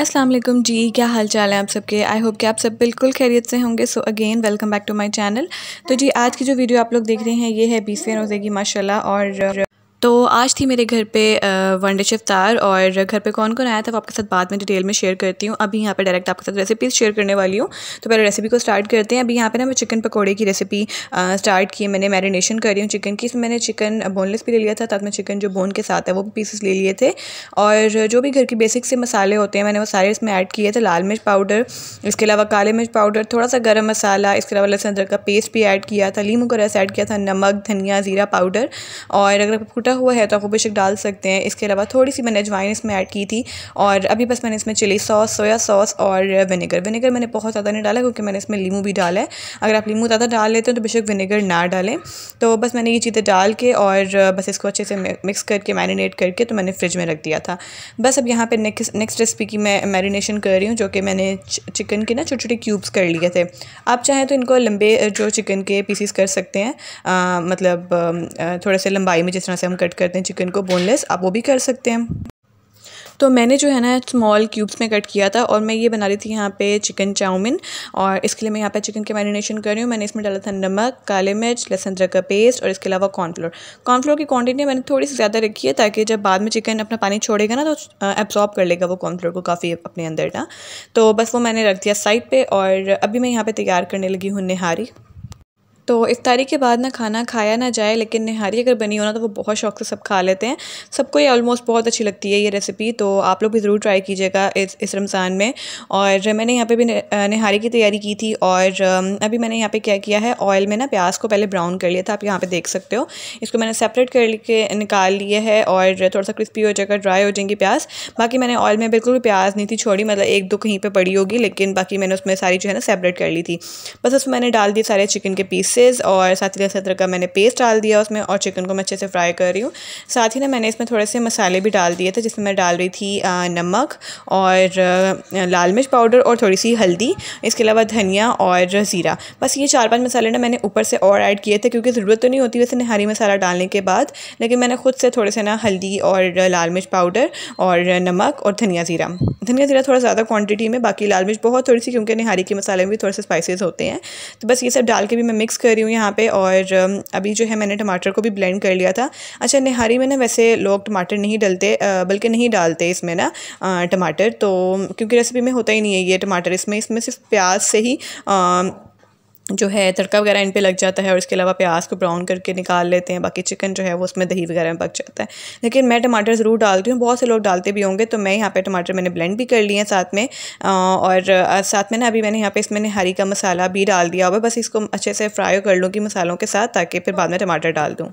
अस्सलाम वालेकुम जी क्या हाल चाल है आप सबके आई होप कि आप सब बिल्कुल खैरियत से होंगे so again welcome back to my channel तो जी आज की जो वीडियो आप लोग देख रहे हैं ये है बीसवें रोज़े की माशाल्लाह और तो आज थी मेरे घर पे वनडे शिफ्तार और घर पे कौन कौन आया था वो आपके साथ बाद में डिटेल में शेयर करती हूँ अभी यहाँ पे डायरेक्ट आपके साथ रेसिपीज शेयर करने वाली हूँ तो पहले रेसिपी को स्टार्ट करते हैं अभी यहाँ पे ना मैं चिकन पकोड़े की रेसिपी स्टार्ट की मैंने मैरिनेशन रही हूँ चिकन की इसमें मैंने चिकन बोनलेस भी ले लिया था साथ में चिकन जो बोन के साथ है वो भी पीसेस ले लिए थे और जो भी घर के बेसिक से मसाले होते हैं मैंने वो सारे इसमें ऐड किए थे लाल मिर्च पाउडर इसके अलावा काले मिर्च पाउडर थोड़ा सा गर्म मसाला इसके अलावा लहसुन अदरक का पेस्ट भी ऐड किया था लीमू का रस ऐड किया था नमक धनिया ज़ीरा पाउडर और अगर आपको कटा हुआ है तो आप वो बेशक डाल सकते हैं इसके अलावा थोड़ी सी मैंने अजवाइन इसमें ऐड की थी और अभी बस मैंने इसमें चिली सॉस सोया सॉस और विनेगर विनेगर मैंने बहुत ज़्यादा नहीं डाला क्योंकि मैंने इसमें लीमू भी डाला है अगर आप लीमू ज़्यादा डाल लेते हैं तो बेशक विनेगर ना डालें तो बस मैंने ये चीज़ें डाल के और बस इसको अच्छे से मिक्स करके मैरिनेट करके तो मैंने फ्रिज में रख दिया था बस अब यहाँ पर नेक्स्ट नेक्स्ट रेसिपी की मैं मैरिनेशन कर रही हूँ जो कि मैंने चिकन के ना छोटे छोटे क्यूब्स कर लिए थे आप चाहें तो इनको लंबे जो चिकन के पीसीस कर सकते हैं आ, मतलब थोड़े से लंबाई में जिस तरह से हम कट करते हैं चिकन को बोनलेस आप वो भी कर सकते हैं तो मैंने जो है ना स्मॉल क्यूब्स में कट किया था और मैं ये बना रही थी यहाँ पे चिकन चाउमिन और इसके लिए मैं यहाँ पे चिकन के मैरिनेशन कर रही हूँ मैंने इसमें डाला था नमक काले मिर्च लहसुन अदरक का पेस्ट और इसके अलावा कॉर्नफ्लोर कॉर्नफ्लोर की क्वांटिटी मैंने थोड़ी सी ज़्यादा रखी है ताकि जब बाद में चिकन अपना पानी छोड़ेगा ना तो एब्जॉर्ब कर लेगा वो कॉर्नफ्लोर को काफ़ी अपने अंदर ना तो बस वो मैंने रख दिया साइड पर और अभी मैं यहाँ पर तैयार करने लगी हूँ निहारी तो इफ्तारी के बाद ना खाना खाया ना जाए लेकिन नहारी अगर बनी हो ना तो वो बहुत शौक से सब खा लेते हैं सबको ये ऑलमोस्ट बहुत अच्छी लगती है ये रेसिपी तो आप लोग भी ज़रूर ट्राई कीजिएगा इस इस रमज़ान में और मैंने यहाँ पे भी निहारी की तैयारी की थी और अभी मैंने यहाँ पे क्या किया है ऑयल में ना प्याज को पहले ब्राउन कर लिया था आप यहाँ पर देख सकते हो इसको मैंने सेपरेट के निकाल लिया है और थोड़ा सा क्रिस्पी हो जाएगा ड्राई हो जाएंगी प्याज बाकी मैंने ऑयल में बिल्कुल भी प्याज नहीं थी छोड़ी मतलब एक दो कहीं पर पड़ी होगी लेकिन बाकी मैंने उसमें सारी जो है ना सेपरेट कर ली थी बस उसमें मैंने डाल दी सारे चिकन के पीस स्पाइसेस और साथ ही दस का मैंने पेस्ट डाल दिया उसमें और चिकन को मैं अच्छे से फ्राई कर रही हूँ साथ ही ना मैंने इसमें थोड़े से मसाले भी डाल दिए थे जिसमें मैं डाल रही थी नमक और लाल मिर्च पाउडर और थोड़ी सी हल्दी इसके अलावा धनिया और ज़ीरा बस ये चार पाँच मसाले ना मैंने ऊपर से और ऐड किए थे क्योंकि ज़रूरत तो नहीं होती वैसे हरी मसाला डालने के बाद लेकिन मैंने खुद से थोड़े से ना हल्दी और लाल मिर्च पाउडर और नमक और धनिया ज़ीरा धनिया ज़ीरा थोड़ा ज़्यादा क्वान्टिटी में बाकी लाल मिर्च बहुत थोड़ी सी क्योंकि निहारी के मसाले में भी थोड़े से स्पाइसेस होते हैं तो बस ये सब डाल के भी मैं मिक्स कर रही हूँ यहाँ पे और अभी जो है मैंने टमाटर को भी ब्लेंड कर लिया था अच्छा निहारी में ना वैसे लोग टमाटर नहीं डलते बल्कि नहीं डालते इसमें ना टमाटर तो क्योंकि रेसिपी में होता ही नहीं है ये टमाटर इसमें इसमें सिर्फ प्याज से ही जो है तड़का वगैरह इन पे लग जाता है और इसके अलावा प्याज को ब्राउन करके निकाल लेते हैं बाकी चिकन जो है वो उसमें दही वगैरह में पक जाता है लेकिन मैं टमाटर ज़रूर डालती हूँ बहुत से लोग डालते भी होंगे तो मैं यहाँ पे टमाटर मैंने ब्लेंड भी कर लिए हैं साथ में और साथ में ना अभी मैंने यहाँ पर इसमें हरी का मसाला भी डाल दिया हुआ बस इसको अच्छे से फ्राई कर लूँगी मसालों के साथ ताकि फिर बाद में टमाटर डाल दूँ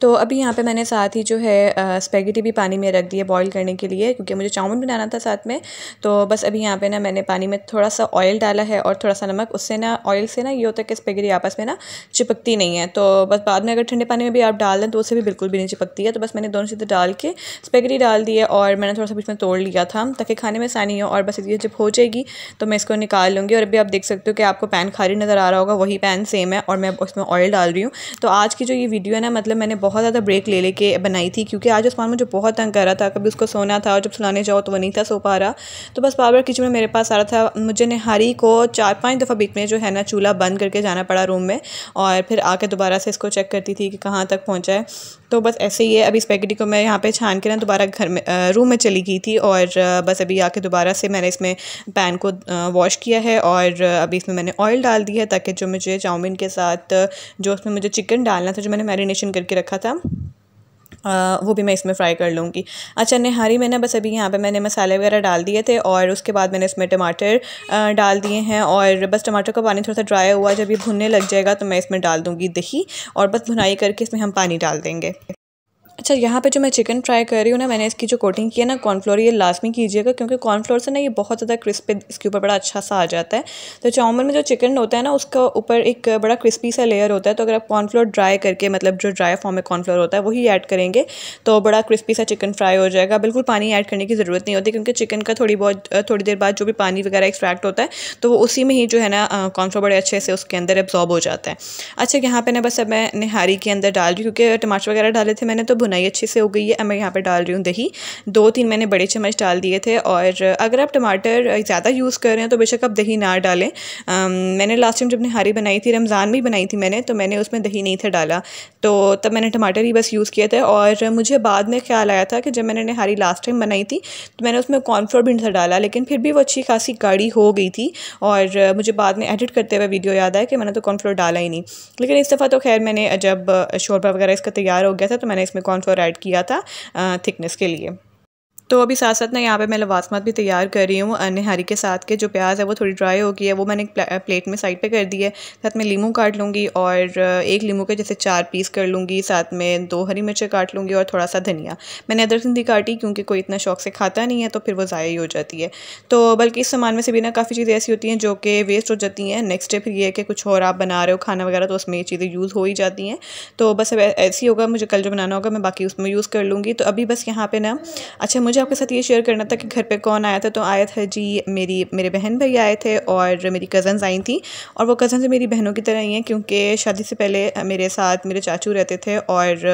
तो अभी यहाँ पे मैंने साथ ही जो है स्पेगेटी भी पानी में रख दी है बॉईल करने के लिए क्योंकि मुझे चाउमीन बनाना था साथ में तो बस अभी यहाँ पे ना मैंने पानी में थोड़ा सा ऑयल डाला है और थोड़ा सा नमक उससे ना ऑयल से ना ये होता है कि स्पेगेटी आपस में ना चिपकती नहीं है तो बस बाद में अगर ठंडे पानी में भी आप डाल दें तो उससे भी बिल्कुल भी नहीं चिपकती है तो बस मैंने दोनों चीज़ें डाल के स्पेगेटी डाल दी है और मैंने थोड़ा सा बीच में तोड़ लिया था ताकि खाने में आसानी हो और बस ये जब हो जाएगी तो मैं इसको निकाल लूँगी और अभी आप देख सकते हो कि आपको पैन खाली नज़र आ रहा होगा वही पैन सेम है और मैं उसमें ऑयल डाल रही हूँ तो आज की जो ये वीडियो है ना मतलब मैंने बहुत ज़्यादा ब्रेक ले लेके बनाई थी क्योंकि आज उस्मान मुझे बहुत तंग कर रहा था कभी उसको सोना था और जब सुलाने जाओ तो वो नहीं था सो पा रहा तो बस पावर किचन में मेरे पास आ रहा था मुझे निहारी को चार पाँच दफ़ा बीच में जो है ना चूल्हा बंद करके जाना पड़ा रूम में और फिर आके दोबारा से इसको चेक करती थी कि कहाँ तक पहुँचा है तो बस ऐसे ही है अभी स्पेगेटी को मैं यहाँ पे छान के ना दोबारा घर में रूम में चली गई थी और बस अभी आके दोबारा से मैंने इसमें पैन को वॉश किया है और अभी इसमें मैंने ऑयल डाल दिया है ताकि जो मुझे चाउमीन के साथ जो उसमें मुझे चिकन डालना था जो मैंने मैरिनेशन करके रखा था वो भी मैं इसमें फ्राई कर लूँगी अच्छा निहारी मैंने बस अभी यहाँ पे मैंने मसाले वगैरह डाल दिए थे और उसके बाद मैंने इसमें टमाटर डाल दिए हैं और बस टमाटर का पानी थोड़ा सा ड्राई हुआ जब ये भुनने लग जाएगा तो मैं इसमें डाल दूँगी दही और बस भुनाई करके इसमें हम पानी डाल देंगे अच्छा यहाँ पे जो मैं चिकन फ्राई कर रही हूँ ना मैंने इसकी जो कोटिंग की है ना कॉर्नफ्लोर ये लाजमी कीजिएगा क्योंकि कॉर्नफ्लोर से ना ये बहुत ज़्यादा क्रिस्पी इसके ऊपर बड़ा अच्छा सा आ जाता है तो चाउमिन में जो चिकन होता है ना उसका ऊपर एक बड़ा क्रिस्पी सा लेयर होता है तो अगर आप कॉर्नफ्लोर ड्राई करके मतलब जो ड्राई फॉर्म में कॉर्नफ्लोर होता है वही ऐड करेंगे तो बड़ा क्रिस्पी सा चिकन फ्राई हो जाएगा बिल्कुल पानी ऐड करने की ज़रूरत नहीं होती क्योंकि चिकन का थोड़ी बहुत थोड़ी देर बाद जो भी पानी वगैरह एक्सट्रैक्ट होता है तो वो उसी में ही जो है ना कॉर्नफ्लोर बड़े अच्छे से उसके अंदर एब्जॉर्ब हो जाता है अच्छा यहाँ पर ना बस अब मैं निहारी के अंदर डाल रही क्योंकि टमाटर वगैरह डाले थे मैंने तो भुनाई अच्छे से हो गई है मैं यहाँ पर डाल रही हूँ दही दो तीन मैंने बड़े चम्मच डाल दिए थे और अगर आप टमाटर ज़्यादा यूज़ कर रहे हैं तो बेशक आप दही ना डालें मैंने लास्ट टाइम जब निहारी बनाई थी रमज़ान भी बनाई थी मैंने तो मैंने उसमें दही नहीं था डाला तो तब मैंने टमाटर ही बस यूज़ किए थे और मुझे बाद में ख्याल आया था कि जब मैंने निहारी लास्ट टाइम बनाई थी तो मैंने उसमें कॉर्नफ्लोर भी था डाला लेकिन फिर भी वो अच्छी खासी गाढ़ी हो गई थी और मुझे बाद में एडिट करते हुए वीडियो याद आया कि मैंने तो कॉर्नफ्लोर डाला ही नहीं लेकिन इस दफ़ा तो खैर मैंने जब शोरबा वगैरह इसका तैयार हो गया था तो मैंने इसमें कॉर्न कॉर्नफ्लोर ऐड किया था थिकनेस के लिए तो अभी साथ साथ ना यहाँ पे मैं लवासमात भी तैयार कर रही हूँ नहारी के साथ के जो प्याज है वो थोड़ी ड्राई हो गई है वो मैंने एक प्लेट में साइड पे कर दी है साथ में लीमू काट लूँगी और एक लीमू के जैसे चार पीस कर लूँगी साथ में दो हरी मिर्चें काट लूँगी और थोड़ा सा धनिया मैंने अदरक नहीं काटी क्योंकि कोई इतना शौक से खाता नहीं है तो फिर वो ज़ाया ही हो जाती है तो बल्कि इस सामान में से भी ना काफ़ी चीज़ें ऐसी होती हैं जो कि वेस्ट हो जाती हैं नेक्स्ट डे फिर ये है कि कुछ और आप बना रहे हो खाना वगैरह तो उसमें ये चीज़ें यूज़ हो ही जाती हैं तो बस अब ऐसी होगा मुझे कल जो बनाना होगा मैं बाकी उसमें यूज़ कर लूँगी तो अभी बस यहाँ पर ना अच्छा मुझे मुझे आपके साथ ये शेयर करना था कि घर पे कौन आया था तो आया था जी मेरी मेरे बहन भाई आए थे और मेरी कज़न्स आई थी और वो कज़न्स मेरी बहनों की तरह ही हैं क्योंकि शादी से पहले मेरे साथ मेरे चाचू रहते थे और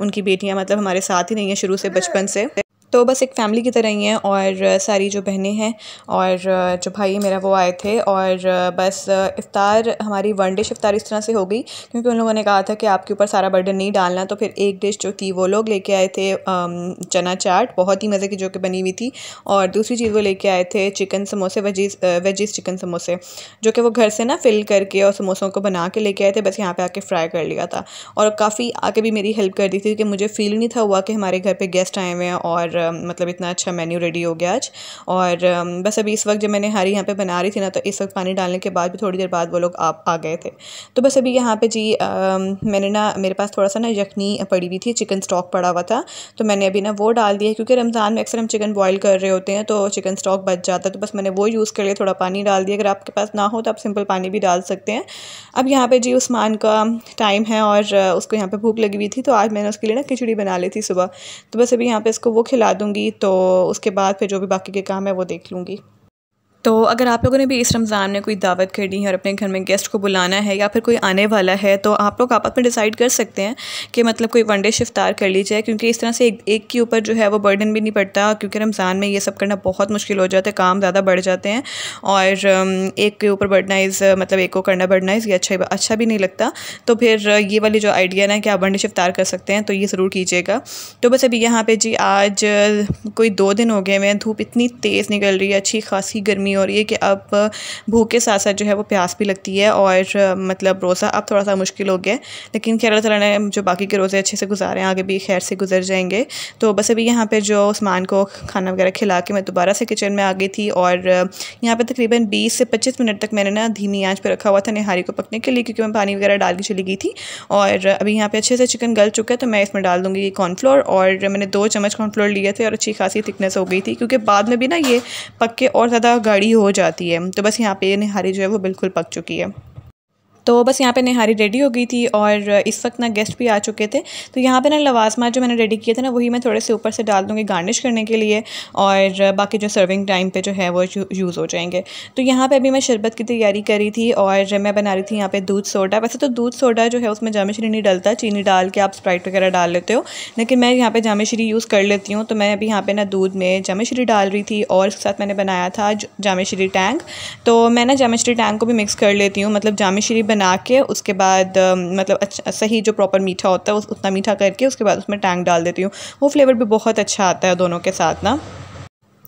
उनकी बेटियाँ मतलब हमारे साथ ही नहीं हैं शुरू से बचपन से तो बस एक फ़ैमिली की तरह ही हैं और सारी जो बहनें हैं और जो भाई मेरा वो आए थे और बस इफ्तार हमारी वन डिश इफ्तार इस तरह से हो गई क्योंकि उन लोगों ने कहा था कि आपके ऊपर सारा बर्डन नहीं डालना तो फिर एक डिश जो थी वो लोग लेके आए थे चना चाट बहुत ही मज़े की जो कि बनी हुई थी और दूसरी चीज़ वो लेके आए थे चिकन समोसे वजीज वेजीज चिकन समोसे जो कि वो घर से ना फिल करके और समोसों को बना के लेके आए थे बस यहाँ पर आके फ्राई कर लिया था और काफ़ी आके भी मेरी हेल्प कर दी थी कि मुझे फील नहीं था हुआ कि हमारे घर पर गेस्ट आए हुए हैं और मतलब इतना अच्छा मेन्यू रेडी हो गया आज और बस अभी इस वक्त जब मैंने हरी यहाँ पे बना रही थी ना तो इस वक्त पानी डालने के बाद भी थोड़ी देर बाद वो लोग आप आ गए थे तो बस अभी यहाँ पे जी आ, मैंने ना मेरे पास थोड़ा सा ना यखनी पड़ी हुई थी चिकन स्टॉक पड़ा हुआ था तो मैंने अभी ना वो डाल दिया क्योंकि रमज़ान में अक्सर हम चिकन बॉयल कर रहे होते हैं तो चिकन स्टॉक बच जाता है तो बस मैंने वो यूज़ कर लिया थोड़ा पानी डाल दिया अगर आपके पास ना हो तो आप सिंपल पानी भी डाल सकते हैं अब यहाँ पर जी उस्मान का टाइम है और उसको यहाँ पर भूख लगी हुई थी तो आज मैंने उसके लिए ना खिचड़ी बना ली थी सुबह तो बस अभी यहाँ पर इसको वो खिला दूँगी तो उसके बाद फिर जो भी बाकी के काम है वो देख लूँगी तो अगर आप लोगों ने भी इस रमज़ान में कोई दावत करनी है और अपने घर में गेस्ट को बुलाना है या फिर कोई आने वाला है तो आप लोग आपस में डिसाइड कर सकते हैं कि मतलब कोई वनडे शिफ्तार कर ली जाए क्योंकि इस तरह से एक एक के ऊपर जो है वो बर्डन भी नहीं पड़ता क्योंकि रमज़ान में ये सब करना बहुत मुश्किल हो जाता है काम ज़्यादा बढ़ जाते हैं और एक के ऊपर बर्डनाइज़ मतलब एक को करना बर्डनाइज़ ये अच्छा अच्छा भी नहीं लगता तो फिर ये वाली जो आइडिया ना कि आप वनडे शिफ्तार कर सकते हैं तो ये ज़रूर कीजिएगा तो बस अभी यहाँ पर जी आज कोई दो दिन हो गए हैं धूप इतनी तेज़ निकल रही है अच्छी खासी गर्मी नहीं हो रही है कि अब भूख के साथ साथ जो है वो प्यास भी लगती है और मतलब रोज़ा अब थोड़ा सा मुश्किल हो गया लेकिन खैर अल्लाह ने जो बाकी के रोज़े अच्छे से गुजारे हैं आगे भी खैर से गुजर जाएंगे तो बस अभी यहाँ पर जो उस्मान को खाना वगैरह खिला के मैं दोबारा से किचन में आ गई थी और यहाँ पर तकरीबन बीस से पच्चीस मिनट तक मैंने ना धीमी आँच पर रखा हुआ था निहारी को पकने के लिए क्योंकि मैं पानी वगैरह डाल के चली गई थी और अभी यहाँ पर अच्छे से चिकन गल चुका है तो मैं इसमें डाल दूँगी कॉर्नफ्लोर और मैंने दो चम्मच कॉर्नफ्लोर लिए थे और अच्छी खासी थिकनेस हो गई थी क्योंकि बाद में भी ना ये पक के और ज़्यादा कड़ी हो जाती है तो बस यहाँ पे ये निहारी जो है वो बिल्कुल पक चुकी है तो बस यहाँ पे नहारी रेडी हो गई थी और इस वक्त ना गेस्ट भी आ चुके थे तो यहाँ पे ना लवाजमा जो मैंने रेडी किए थे ना वही मैं थोड़े से ऊपर से डाल दूँगी गार्निश करने के लिए और बाकी जो सर्विंग टाइम पे जो है वो यूज़ हो जाएंगे तो यहाँ पे अभी मैं शरबत की तैयारी करी थी और मैं बना रही थी यहाँ पर दूध सोडा वैसे तो दूध सोडा जो है उसमें जामे नहीं डलता चीनी डाल के आप स्प्राइट वगैरह डाल लेते हो लेकिन मैं यहाँ पर जामे श्री यूज़ कर लेती हूँ तो मैं अभी यहाँ पर ना दूध में जामे श्री डाल रही थी और उसके साथ मैंने बनाया था जामे श्री तो मैं ना जामे टैंक को भी मिक्स कर लेती हूँ मतलब जामे श्री बना बना के उसके बाद मतलब अच्छा सही जो प्रॉपर मीठा होता है उस उतना मीठा करके उसके बाद उसमें टैंग डाल देती हूँ वो फ्लेवर भी बहुत अच्छा आता है दोनों के साथ ना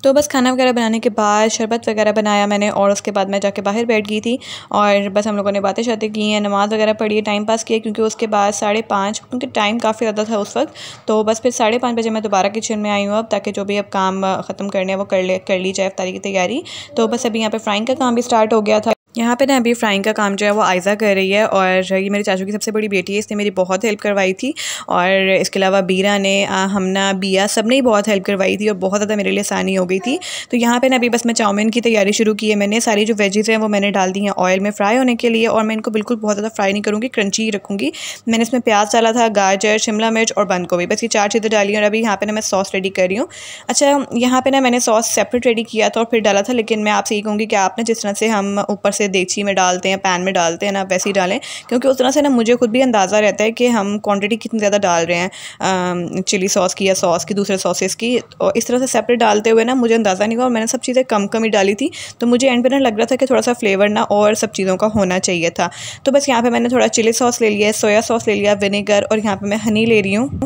तो बस खाना वगैरह बनाने के बाद शरबत वगैरह बनाया मैंने और उसके बाद मैं जाके बाहर बैठ गई थी और बस हम लोगों ने बातें शातें की हैं नमाज़ वगैरह पढ़ी है टाइम पास किया क्योंकि उसके बाद साढ़े पाँच क्योंकि टाइम काफ़ी ज़्यादा था उस वक्त तो बस फिर साढ़े पाँच बजे मैं दोबारा किचन में आई हूँ अब ताकि जो भी अब काम ख़त्म करने हैं वो कर ले कर ली जाए अफ्तारी की तैयारी तो बस अभी यहाँ पर फ्राइंग का काम भी स्टार्ट हो गया था यहाँ पे ना अभी फ्राइंग का काम जो है वो आयज़ा कर रही है और ये मेरे चाचू की सबसे बड़ी बेटी है इसने मेरी बहुत हेल्प करवाई थी और इसके अलावा बीरा ने हमना बिया सब ने ही बहुत हेल्प करवाई थी और बहुत ज़्यादा मेरे लिए आसानी हो गई थी तो यहाँ पे ना अभी बस मैं चाउमीन की तैयारी शुरू की है मैंने सारी जो वेजेज़ हैं वो मैंने डाल दी हैं ऑयल में फ्राई होने के लिए और मैं इनको बिल्कुल बहुत ज़्यादा फ्राई नहीं करूँगी क्रंची ही रखूँगी मैंने इसमें प्याज डाला था गाजर शिमला मिर्च और बंद गोभी बस ये चार चीज़ें डाली और अभी यहाँ पर ना मैं सॉस रेडी कर रही हूँ अच्छा यहाँ पर ना मैंने सॉस सेपरेट रेडी किया था और फिर डाला था लेकिन मैं आपसे ये कहूँगी कि आपने जिस तरह से हम ऊपर जैसे देगची में डालते हैं पैन में डालते हैं ना वैसे ही डालें क्योंकि उस तरह से ना मुझे खुद भी अंदाज़ा रहता है कि हम क्वांटिटी कितनी ज़्यादा डाल रहे हैं चिली सॉस की या सॉस की दूसरे सॉसेस की और इस तरह से सेपरेट डालते हुए ना मुझे अंदाज़ा नहीं हुआ और मैंने सब चीज़ें कम कम ही डाली थी तो मुझे एंड पर ना लग रहा था कि थोड़ा सा फ्लेवर ना और सब चीज़ों का होना चाहिए था तो बस यहाँ पर मैंने थोड़ा चिली सॉस ले लिया सोया सॉस ले लिया विनेगर और यहाँ पर मैं हनी ले रही हूँ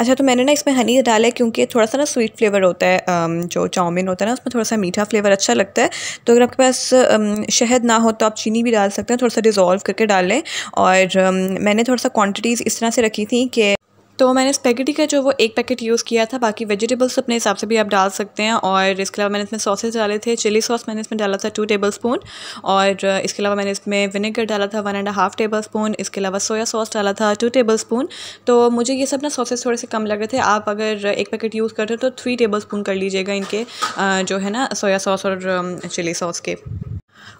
अच्छा तो मैंने ना इसमें हनी डाला है क्योंकि थोड़ा सा ना स्वीट फ्लेवर होता है um, जो चाउमीन होता है ना उसमें थोड़ा सा मीठा फ्लेवर अच्छा लगता है तो अगर आपके पास um, शहद ना हो तो आप चीनी भी डाल सकते हैं थोड़ा सा डिज़ोल्व करके डालें और um, मैंने थोड़ा सा क्वान्टिटीज़ इस तरह से रखी थी कि तो मैंने स्पेगेटी का जो वो एक पैकेट यूज़ किया था बाकी वेजिटेबल्स अपने हिसाब से भी आप डाल सकते हैं और इसके अलावा मैंने इसमें सॉसेज डाले थे चिली सॉस मैंने इसमें डाला था टू टेबल स्पून और इसके अलावा मैंने इसमें विनेगर डाला था one and half tablespoon इसके अलावा सोया सॉस डाला था टू टेबल स्पून तो मुझे ये सब ना सॉसेज थोड़े से कम लग रहे थे आप अगर एक पैकेट यूज़ कर रहे हो तो थ्री टेबल स्पून कर लीजिएगा इनके जो है ना सोया सॉस और चिली सॉस के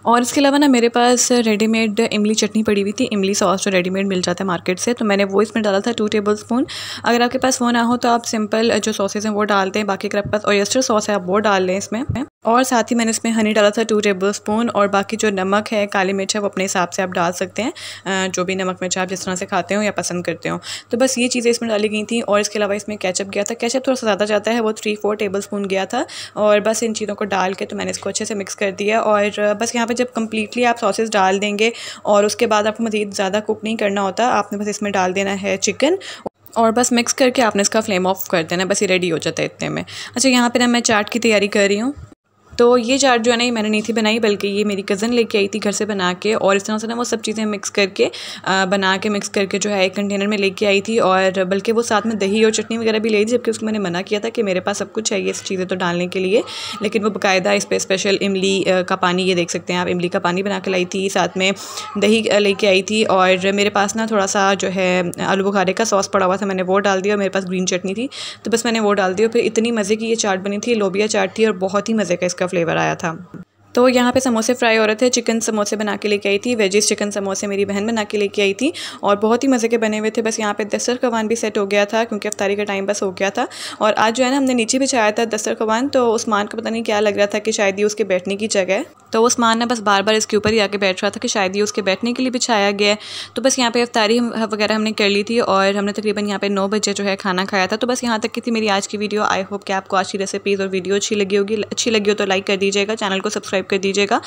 और इसके अलावा ना मेरे पास रेडीमेड इमली चटनी पड़ी हुई थी इमली सॉस जो रेडीमेड मिल जाता है मार्केट से तो मैंने वो इसमें डाला था टू टेबल स्पून अगर आपके पास वो ना हो तो आप सिंपल जो सॉसेज हैं वो डालते हैं बाकी अगर आपके पास ऑयस्टर सॉस है आप वो डाल लें इसमें और साथ ही मैंने इसमें हनी डाला था टू टेबल स्पून और बाकी जो नमक है काली मिर्च है वो अपने हिसाब से आप डाल सकते हैं जो भी नमक मिर्च आप जिस तरह से खाते हो या पसंद करते हो तो बस ये चीज़ें इसमें डाली गई थी और इसके अलावा इसमें कैचअप गया था कैचअप थोड़ा सा ज़्यादा जाता है वो थ्री फोर टेबल स्पून गया था और बस इन चीज़ों को डाल के तो मैंने इसको अच्छे से मिक्स कर दिया और बस यहाँ पर जब कम्प्लीटली आप सॉसेस डाल देंगे और उसके बाद आपको मज़ीद ज़्यादा कुक नहीं करना होता आपने बस इसमें डाल देना है चिकन और बस मिक्स करके आपने इसका फ्लेम ऑफ कर देना बस ये रेडी हो जाता है इतने में अच्छा यहाँ पे ना मैं चाट की तैयारी कर रही हूँ तो ये चाट जो है ना ये मैंने नहीं थी बनाई बल्कि ये मेरी कज़न लेके आई थी घर से बना के और इस तरह से ना वो सब चीज़ें मिक्स करके आ, बना के मिक्स करके जो है एक कंटेनर में लेके आई थी और बल्कि वो साथ में दही और चटनी वगैरह भी ले थी जबकि उसको मैंने मना किया था कि मेरे पास सब कुछ है इस चीज़ें तो डालने के लिए लेकिन वो बाकायदा इस पर स्पेशल इमली का पानी ये देख सकते हैं आप इमली का पानी बना के लाई थी साथ में दही लेके आई थी और मेरे पास ना थोड़ा सा जो है आलू बुखारे का सॉस पड़ा हुआ था मैंने वो डाल दिया और मेरे पास ग्रीन चटनी थी तो बस मैंने वो डाल दिया और फिर इतनी मज़े की ये चाट बनी थी लोबिया चाट थी और बहुत ही मज़े का इसका का फ्लेवर आया था तो यहाँ पे समोसे फ्राई हो रहे थे चिकन समोसे बना के लेके आई थी वेजिस चिकन समोसे मेरी बहन बना के लेके आई थी और बहुत ही मज़े के बने हुए थे बस यहाँ पे दस्तर खवान भी सेट हो गया था क्योंकि अफ्तारी का टाइम बस हो गया था और आज जो है ना हमने नीचे बिछाया था दस्तर खवान तो उस्मान को पता नहीं क्या लग रहा था कि शायद ये उसके बैठने की जगह तो उस्मान ने बस बार बार इसके ऊपर ही आके बैठ रहा था कि शायद ये उसके बैठने के लिए बिछाया गया है तो बस यहाँ पे अफ्तारी वगैरह हमने कर ली थी और हमने तकरीबन यहाँ पे नौ बजे जो है खाना खाया था तो बस यहाँ तक की थी मेरी आज की वीडियो आई होप कि आपको आज की रेसिपीज़ और वीडियो अच्छी लगी होगी अच्छी लगी हो तो लाइक कर दीजिएगा चैनल को सब्सक्राइब सब्सक्राइब कर दीजिएगा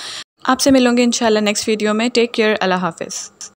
आपसे मिलूंगी इंशाल्लाह नेक्स्ट वीडियो में टेक केयर अल्लाह हाफिज़